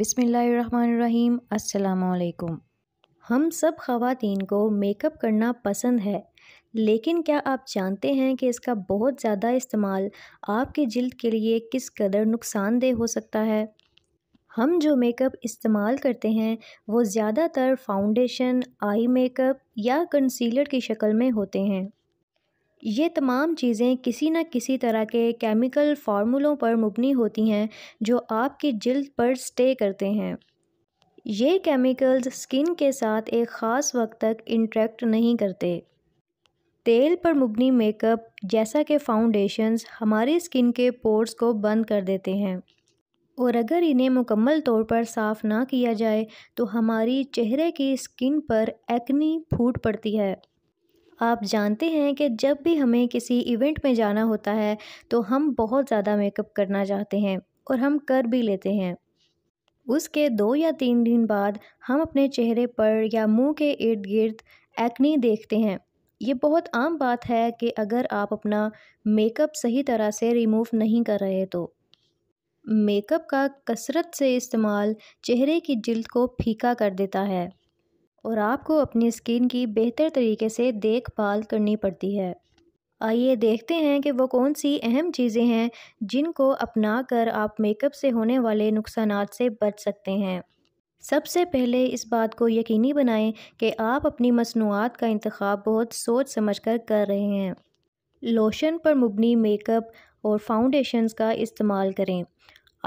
बिसमीम् अल्लाम हम सब ख़वान को मेकअप करना पसंद है लेकिन क्या आप जानते हैं कि इसका बहुत ज़्यादा इस्तेमाल आपके जल्द के लिए किस कदर नुकसानदेह हो सकता है हम जो मेकअप इस्तेमाल करते हैं वो ज़्यादातर फाउंडेशन आई मेकअप या कंसीलर की शक्ल में होते हैं ये तमाम चीज़ें किसी न किसी तरह के केमिकल फार्मूलों पर मुबनी होती हैं जो आपकी जल्द पर स्टे करते हैं ये केमिकल्स स्किन के साथ एक ख़ास वक्त तक इंट्रैक्ट नहीं करते तेल पर मुबनी मेकअप जैसा कि फाउंडेशंस हमारी स्किन के पोर्स को बंद कर देते हैं और अगर इन्हें मुकम्मल तौर पर साफ़ ना किया जाए तो हमारी चेहरे की स्किन पर एक्नी फूट पड़ती है आप जानते हैं कि जब भी हमें किसी इवेंट में जाना होता है तो हम बहुत ज़्यादा मेकअप करना चाहते हैं और हम कर भी लेते हैं उसके दो या तीन दिन बाद हम अपने चेहरे पर या मुंह के इर्द गिर्द एक्नी देखते हैं ये बहुत आम बात है कि अगर आप अपना मेकअप सही तरह से रिमूव नहीं कर रहे तो मेकअप का कसरत से इस्तेमाल चेहरे की जिल्द को फीका कर देता है और आपको अपनी स्किन की बेहतर तरीके से देखभाल करनी पड़ती है आइए देखते हैं कि वो कौन सी अहम चीज़ें हैं जिनको अपना कर आप मेकअप से होने वाले नुकसान से बच सकते हैं सबसे पहले इस बात को यकीनी बनाएं कि आप अपनी मसनूआत का इंतखब बहुत सोच समझ कर कर रहे हैं लोशन पर मुबनी मेकअप और फाउंडेशंस का इस्तेमाल करें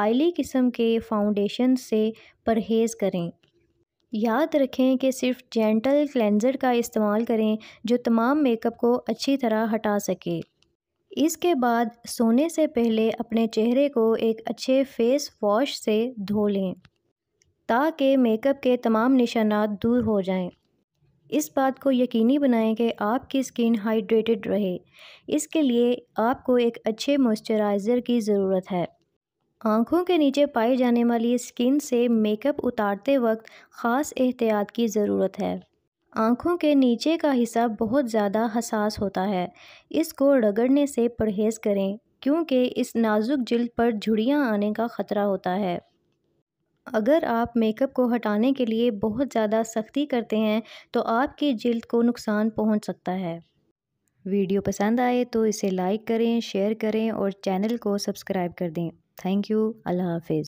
आयली किस्म के फाउंडेशन से परहेज़ करें याद रखें कि सिर्फ जेंटल क्लेंज़र का इस्तेमाल करें जो तमाम मेकअप को अच्छी तरह हटा सके इसके बाद सोने से पहले अपने चेहरे को एक अच्छे फेस वॉश से धो लें ताकि मेकअप के तमाम निशानात दूर हो जाएं। इस बात को यकीनी बनाएं कि आपकी स्किन हाइड्रेटेड रहे इसके लिए आपको एक अच्छे मॉइस्चराइज़र की ज़रूरत है आँखों के नीचे पाई जाने वाली स्किन से मेकअप उतारते वक्त ख़ास एहतियात की ज़रूरत है आँखों के नीचे का हिस्सा बहुत ज़्यादा हसास होता है इसको रगड़ने से परहेज़ करें क्योंकि इस नाजुक जल्द पर झुड़ियाँ आने का ख़तरा होता है अगर आप मेकअप को हटाने के लिए बहुत ज़्यादा सख्ती करते हैं तो आपकी जल्द को नुकसान पहुंच सकता है वीडियो पसंद आए तो इसे लाइक करें शेयर करें और चैनल को सब्सक्राइब कर दें थैंक यू अल्लाह हाफिज़